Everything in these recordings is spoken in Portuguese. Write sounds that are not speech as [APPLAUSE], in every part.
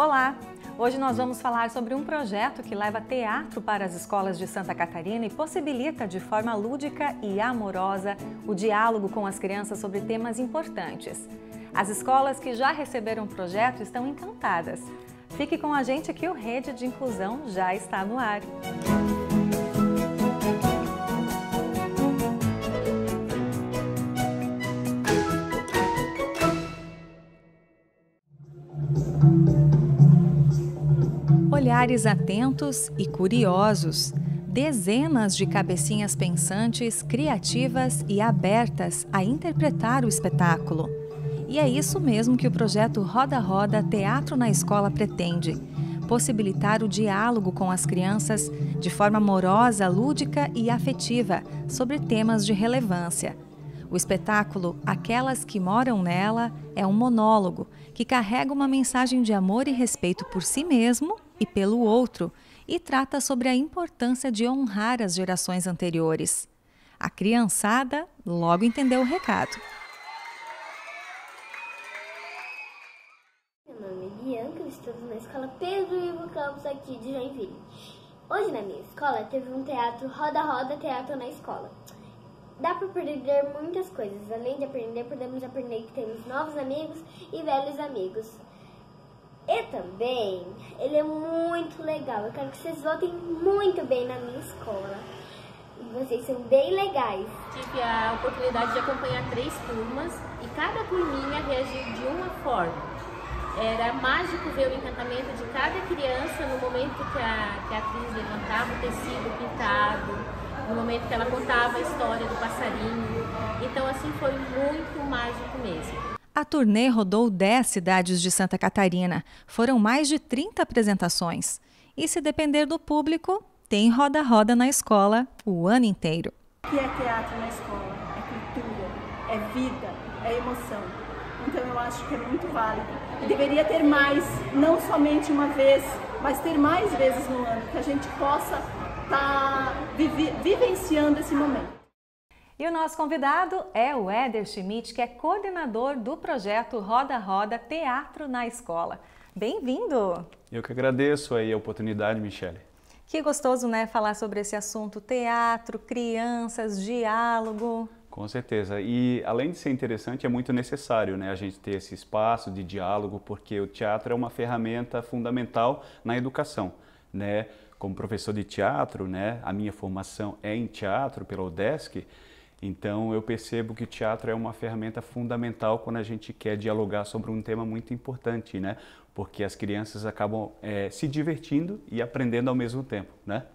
Olá! Hoje nós vamos falar sobre um projeto que leva teatro para as escolas de Santa Catarina e possibilita de forma lúdica e amorosa o diálogo com as crianças sobre temas importantes. As escolas que já receberam o projeto estão encantadas. Fique com a gente que o Rede de Inclusão já está no ar. Música olhares atentos e curiosos, dezenas de cabecinhas pensantes, criativas e abertas a interpretar o espetáculo. E é isso mesmo que o projeto Roda Roda Teatro na Escola pretende possibilitar o diálogo com as crianças de forma amorosa, lúdica e afetiva sobre temas de relevância. O espetáculo Aquelas que Moram Nela é um monólogo que carrega uma mensagem de amor e respeito por si mesmo e pelo outro, e trata sobre a importância de honrar as gerações anteriores. A criançada logo entendeu o recado. Meu nome é Bianca, eu na escola Pedro Ivo Campos aqui de Joinville. Hoje na minha escola teve um teatro roda-roda teatro na escola. Dá para aprender muitas coisas. Além de aprender, podemos aprender que temos novos amigos e velhos amigos. E também, ele é muito legal. Eu quero que vocês votem muito bem na minha escola. E vocês são bem legais. Tive a oportunidade de acompanhar três turmas e cada turminha reagiu de uma forma. Era mágico ver o encantamento de cada criança no momento que a, que a atriz levantava o tecido pintado, no momento que ela contava a história do passarinho. Então, assim, foi muito mágico mesmo. A turnê rodou 10 cidades de Santa Catarina. Foram mais de 30 apresentações. E se depender do público, tem roda-roda na escola o ano inteiro. O que é teatro na escola? É cultura, é vida, é emoção. Então eu acho que é muito válido. E deveria ter mais, não somente uma vez, mas ter mais vezes no ano, que a gente possa estar tá vivenciando esse momento. E o nosso convidado é o Éder Schmidt, que é coordenador do projeto Roda Roda Teatro na Escola. Bem-vindo! Eu que agradeço aí a oportunidade, Michele. Que gostoso, né, falar sobre esse assunto, teatro, crianças, diálogo. Com certeza. E além de ser interessante, é muito necessário né, a gente ter esse espaço de diálogo, porque o teatro é uma ferramenta fundamental na educação. Né? Como professor de teatro, né, a minha formação é em teatro pela UDESC, então eu percebo que o teatro é uma ferramenta fundamental quando a gente quer dialogar sobre um tema muito importante, né? Porque as crianças acabam é, se divertindo e aprendendo ao mesmo tempo, né?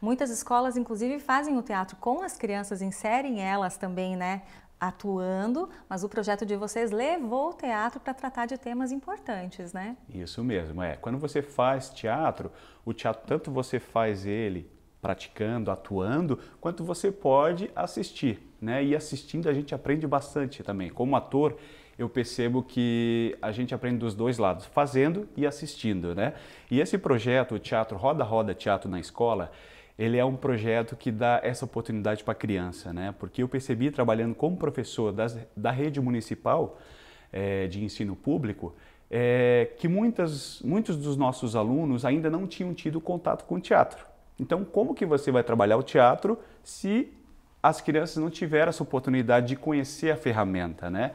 Muitas escolas, inclusive, fazem o teatro com as crianças, inserem elas também, né? Atuando, mas o projeto de vocês levou o teatro para tratar de temas importantes, né? Isso mesmo, é. Quando você faz teatro, o teatro, tanto você faz ele praticando, atuando, quanto você pode assistir. Né? E assistindo a gente aprende bastante também. Como ator, eu percebo que a gente aprende dos dois lados, fazendo e assistindo. Né? E esse projeto, o Teatro Roda Roda Teatro na Escola, ele é um projeto que dá essa oportunidade para a criança, né? porque eu percebi trabalhando como professor das, da rede municipal é, de ensino público, é, que muitas, muitos dos nossos alunos ainda não tinham tido contato com o teatro. Então, como que você vai trabalhar o teatro se as crianças não tiveram essa oportunidade de conhecer a ferramenta, né?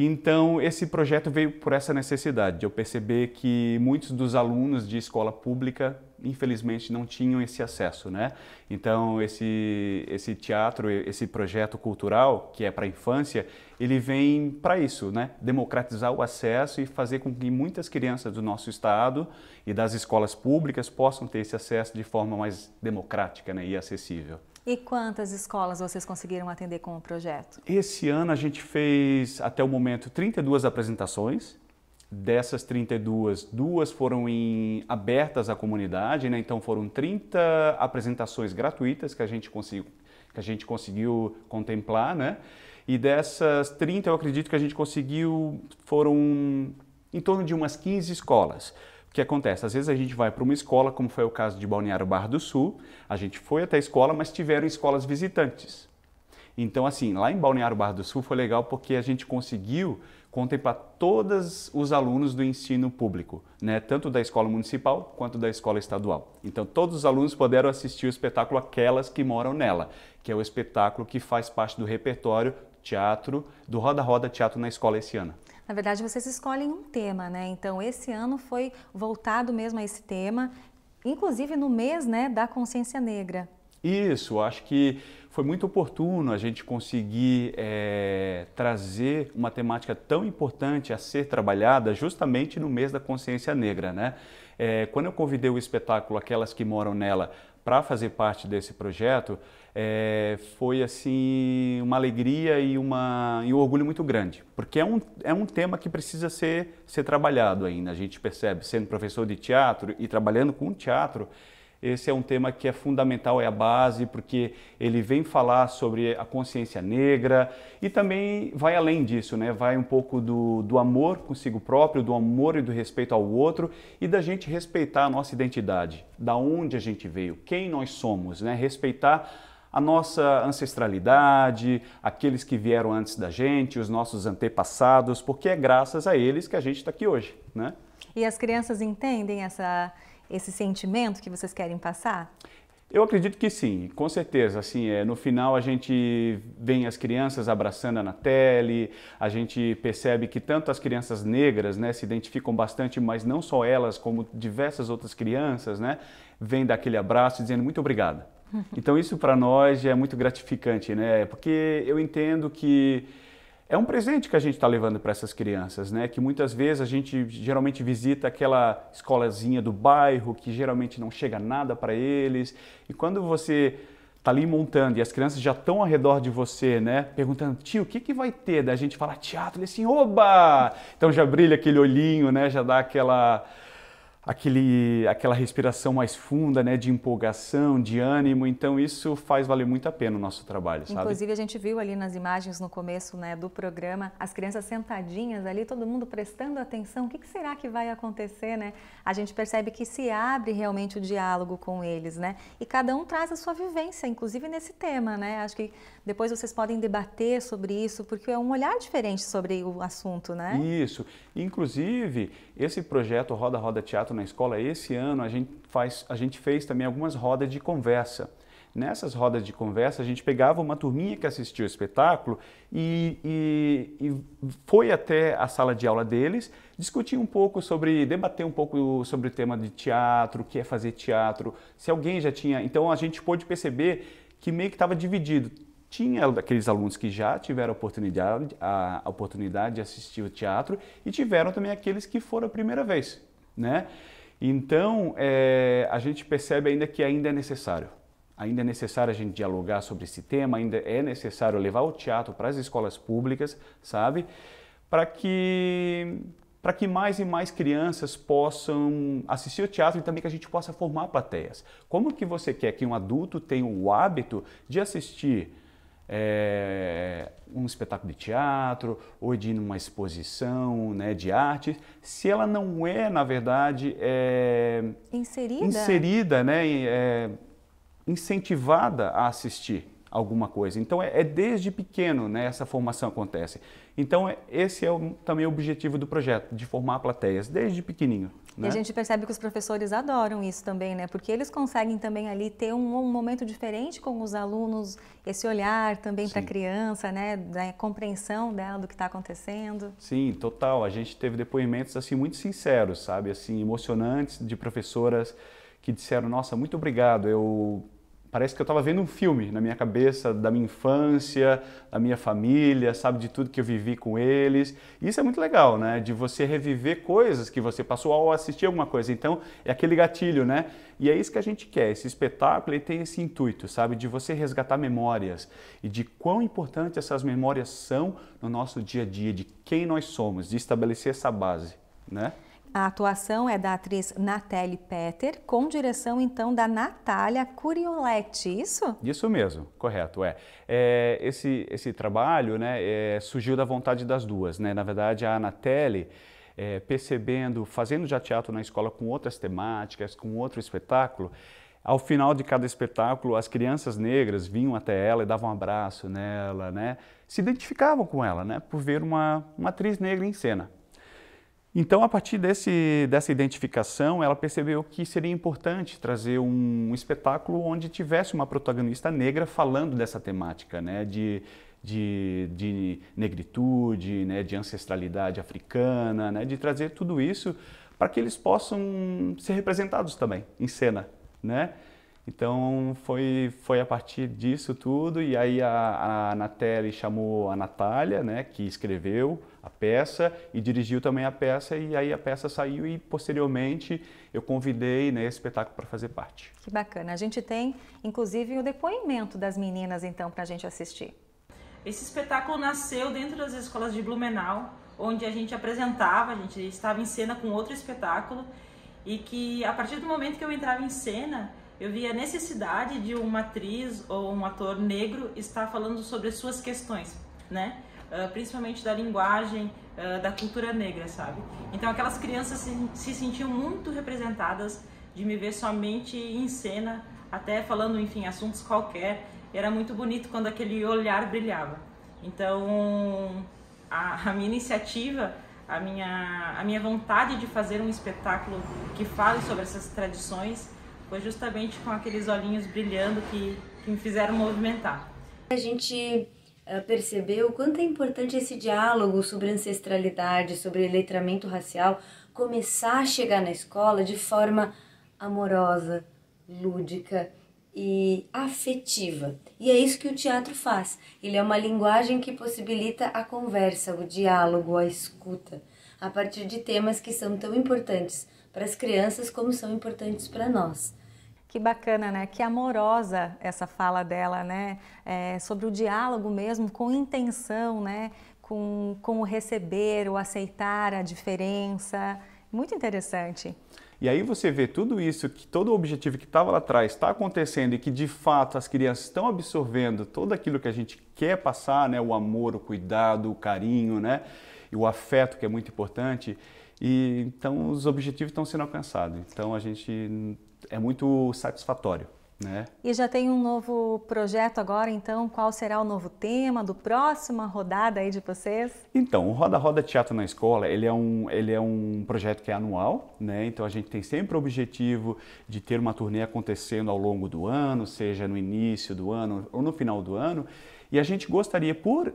Então, esse projeto veio por essa necessidade, de eu perceber que muitos dos alunos de escola pública, infelizmente, não tinham esse acesso, né? Então, esse, esse teatro, esse projeto cultural, que é para a infância, ele vem para isso, né? Democratizar o acesso e fazer com que muitas crianças do nosso estado e das escolas públicas possam ter esse acesso de forma mais democrática né? e acessível. E quantas escolas vocês conseguiram atender com o projeto? Esse ano a gente fez, até o momento, 32 apresentações. Dessas 32, duas foram em, abertas à comunidade, né? então foram 30 apresentações gratuitas que a gente conseguiu, que a gente conseguiu contemplar. Né? E dessas 30, eu acredito que a gente conseguiu, foram em torno de umas 15 escolas. O que acontece? Às vezes a gente vai para uma escola, como foi o caso de Balneário Barra do Sul, a gente foi até a escola, mas tiveram escolas visitantes. Então, assim, lá em Balneário Barra do Sul foi legal porque a gente conseguiu contemplar todos os alunos do ensino público, né? tanto da escola municipal quanto da escola estadual. Então, todos os alunos puderam assistir o espetáculo Aquelas que Moram Nela, que é o espetáculo que faz parte do repertório teatro, do Roda Roda Teatro na Escola esse ano. Na verdade, vocês escolhem um tema, né? Então, esse ano foi voltado mesmo a esse tema, inclusive no mês né, da consciência negra. Isso, acho que foi muito oportuno a gente conseguir é, trazer uma temática tão importante a ser trabalhada justamente no mês da consciência negra, né? É, quando eu convidei o espetáculo Aquelas que Moram Nela para fazer parte desse projeto é, foi assim uma alegria e, uma, e um orgulho muito grande, porque é um, é um tema que precisa ser, ser trabalhado ainda. A gente percebe, sendo professor de teatro e trabalhando com teatro, esse é um tema que é fundamental, é a base, porque ele vem falar sobre a consciência negra e também vai além disso, né? Vai um pouco do, do amor consigo próprio, do amor e do respeito ao outro e da gente respeitar a nossa identidade, da onde a gente veio, quem nós somos, né? Respeitar a nossa ancestralidade, aqueles que vieram antes da gente, os nossos antepassados, porque é graças a eles que a gente está aqui hoje, né? E as crianças entendem essa esse sentimento que vocês querem passar? Eu acredito que sim, com certeza. Assim, é, no final a gente vê as crianças abraçando a tele, a gente percebe que tanto as crianças negras né, se identificam bastante, mas não só elas, como diversas outras crianças, né, vêm daquele abraço dizendo muito obrigada. [LAUGHS] Então isso para nós é muito gratificante, né? Porque eu entendo que é um presente que a gente está levando para essas crianças, né? Que muitas vezes a gente geralmente visita aquela escolazinha do bairro que geralmente não chega nada para eles. E quando você está ali montando e as crianças já estão ao redor de você, né? Perguntando, tio, o que, que vai ter? Da gente fala teatro, ele é assim, oba! Então já brilha aquele olhinho, né? Já dá aquela aquele, aquela respiração mais funda, né, de empolgação, de ânimo. Então isso faz valer muito a pena o nosso trabalho, sabe? Inclusive a gente viu ali nas imagens no começo, né, do programa, as crianças sentadinhas ali, todo mundo prestando atenção. O que, que será que vai acontecer, né? A gente percebe que se abre realmente o diálogo com eles, né? E cada um traz a sua vivência, inclusive nesse tema, né? Acho que depois vocês podem debater sobre isso, porque é um olhar diferente sobre o assunto, né? Isso. Inclusive, esse projeto Roda Roda Teatro na escola, esse ano a gente, faz, a gente fez também algumas rodas de conversa. Nessas rodas de conversa, a gente pegava uma turminha que assistiu o espetáculo e, e, e foi até a sala de aula deles discutir um pouco sobre, debater um pouco sobre o tema de teatro, o que é fazer teatro, se alguém já tinha. Então a gente pôde perceber que meio que estava dividido tinha aqueles alunos que já tiveram a oportunidade, a oportunidade de assistir o teatro e tiveram também aqueles que foram a primeira vez né? Então, é, a gente percebe ainda que ainda é necessário. Ainda é necessário a gente dialogar sobre esse tema, ainda é necessário levar o teatro para as escolas públicas, sabe? Para que para que mais e mais crianças possam assistir o teatro e também que a gente possa formar plateias. Como que você quer que um adulto tenha o hábito de assistir é, um espetáculo de teatro ou de uma exposição né, de arte, se ela não é, na verdade, é, inserida, inserida né, é, incentivada a assistir alguma coisa. Então é, é desde pequeno né, essa formação acontece. Então é, esse é o, também o objetivo do projeto, de formar plateias desde pequenininho. Né? E a né? gente percebe que os professores adoram isso também, né? Porque eles conseguem também ali ter um, um momento diferente com os alunos, esse olhar também para a criança, né? Da compreensão dela do que está acontecendo. Sim, total. A gente teve depoimentos assim muito sinceros, sabe? Assim emocionantes de professoras que disseram: Nossa, muito obrigado. Eu parece que eu estava vendo um filme na minha cabeça da minha infância, da minha família, sabe de tudo que eu vivi com eles. Isso é muito legal, né? De você reviver coisas que você passou ao assistir alguma coisa. Então, é aquele gatilho, né? E é isso que a gente quer. Esse espetáculo ele tem esse intuito, sabe, de você resgatar memórias e de quão importante essas memórias são no nosso dia a dia, de quem nós somos, de estabelecer essa base, né? A atuação é da atriz Natalie Petter, com direção então da Natália Curioletti, isso? Isso mesmo, correto, é. é esse, esse trabalho né, é, surgiu da vontade das duas, né? Na verdade, a Natalie, é, percebendo, fazendo já teatro na escola com outras temáticas, com outro espetáculo, ao final de cada espetáculo, as crianças negras vinham até ela e davam um abraço nela, né? Se identificavam com ela, né? Por ver uma, uma atriz negra em cena. Então, a partir desse, dessa identificação, ela percebeu que seria importante trazer um espetáculo onde tivesse uma protagonista negra falando dessa temática, né? De, de, de negritude, né? de ancestralidade africana, né? de trazer tudo isso para que eles possam ser representados também em cena, né? Então foi, foi a partir disso tudo, e aí a, a chamou a Natália, né, que escreveu a peça e dirigiu também a peça, e aí a peça saiu e posteriormente eu convidei né, esse espetáculo para fazer parte. Que bacana. A gente tem, inclusive, o depoimento das meninas então para a gente assistir. Esse espetáculo nasceu dentro das escolas de Blumenau, onde a gente apresentava, a gente estava em cena com outro espetáculo, e que a partir do momento que eu entrava em cena, eu vi a necessidade de uma atriz ou um ator negro estar falando sobre suas questões, né? Uh, principalmente da linguagem, uh, da cultura negra, sabe? Então aquelas crianças se, se, sentiam muito representadas de me ver somente em cena, até falando, enfim, assuntos qualquer. Era muito bonito quando aquele olhar brilhava. Então a, a minha iniciativa, a minha, a minha vontade de fazer um espetáculo que fale sobre essas tradições foi justamente com aqueles olhinhos brilhando que, que me fizeram movimentar. A gente eh, percebeu o quanto é importante esse diálogo sobre ancestralidade, sobre letramento racial, começar a chegar na escola de forma amorosa, lúdica e afetiva. E é isso que o teatro faz. Ele é uma linguagem que possibilita a conversa, o diálogo, a escuta, a partir de temas que são tão importantes para as crianças como são importantes para nós. Que bacana, né? Que amorosa essa fala dela, né? É, sobre o diálogo mesmo, com intenção, né? Com, com o receber, o aceitar a diferença. Muito interessante. E aí você vê tudo isso, que todo o objetivo que estava lá atrás está acontecendo e que de fato as crianças estão absorvendo tudo aquilo que a gente quer passar, né? O amor, o cuidado, o carinho, né? E o afeto que é muito importante. E então os objetivos estão sendo alcançados. Então a gente é muito satisfatório. Né? E já tem um novo projeto agora, então qual será o novo tema do próxima rodada aí de vocês? Então, o Roda Roda Teatro na Escola, ele é um, ele é um projeto que é anual, né? Então a gente tem sempre o objetivo de ter uma turnê acontecendo ao longo do ano, seja no início do ano ou no final do ano. E a gente gostaria, por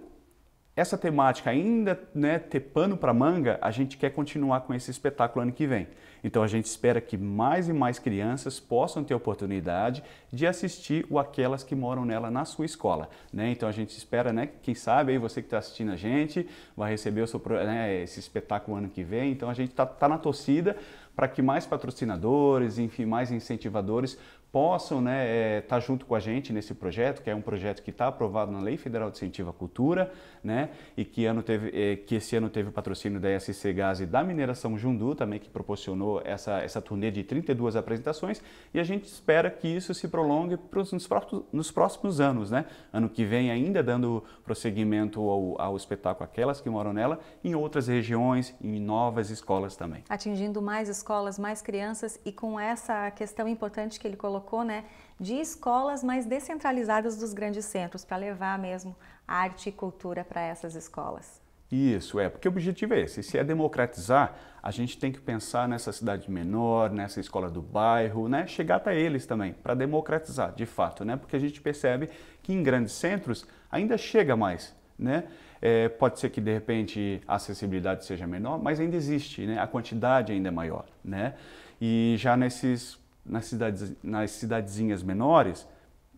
essa temática ainda né, ter pano para manga, a gente quer continuar com esse espetáculo ano que vem. Então a gente espera que mais e mais crianças possam ter a oportunidade de assistir o aquelas que moram nela na sua escola. Né? Então a gente espera, né, quem sabe aí você que está assistindo a gente vai receber seu, né, esse espetáculo ano que vem. Então a gente está tá na torcida para que mais patrocinadores, enfim, mais incentivadores possam estar né, é, tá junto com a gente nesse projeto, que é um projeto que está aprovado na Lei Federal de Incentivo à Cultura, né, e que, ano teve, é, que esse ano teve o patrocínio da SC Gás e da Mineração Jundu, também que proporcionou essa, essa turnê de 32 apresentações, e a gente espera que isso se prolongue pros, nos, próximos, nos próximos anos, né? ano que vem ainda dando prosseguimento ao, ao espetáculo Aquelas que Moram Nela, em outras regiões, em novas escolas também. Atingindo mais escolas, mais crianças, e com essa questão importante que ele colocou, colocou, né, de escolas mais descentralizadas dos grandes centros, para levar mesmo arte e cultura para essas escolas. Isso, é, porque o objetivo é esse. Se é democratizar, a gente tem que pensar nessa cidade menor, nessa escola do bairro, né? Chegar até eles também, para democratizar, de fato, né? Porque a gente percebe que em grandes centros ainda chega mais, né? É, pode ser que de repente a acessibilidade seja menor, mas ainda existe, né? A quantidade ainda é maior, né? E já nesses nas, cidades, nas cidadezinhas menores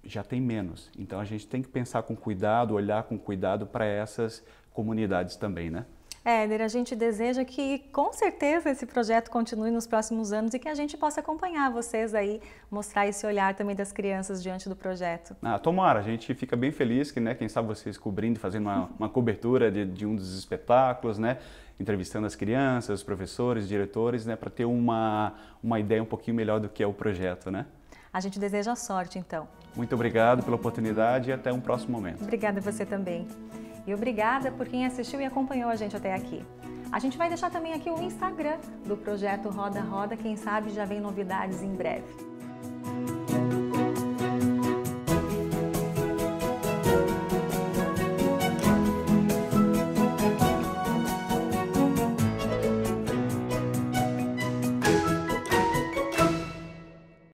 já tem menos. Então a gente tem que pensar com cuidado, olhar com cuidado para essas comunidades também, né? Éder, a gente deseja que com certeza esse projeto continue nos próximos anos e que a gente possa acompanhar vocês aí, mostrar esse olhar também das crianças diante do projeto. Ah, tomara, a gente fica bem feliz que, né, quem sabe vocês cobrindo, fazendo uma, uma cobertura de, de, um dos espetáculos, né, entrevistando as crianças, os professores, diretores, né, para ter uma, uma ideia um pouquinho melhor do que é o projeto, né? A gente deseja sorte, então. Muito obrigado pela oportunidade e até um próximo momento. Obrigada a você também. E obrigada por quem assistiu e acompanhou a gente até aqui. A gente vai deixar também aqui o Instagram do projeto Roda Roda, quem sabe já vem novidades em breve.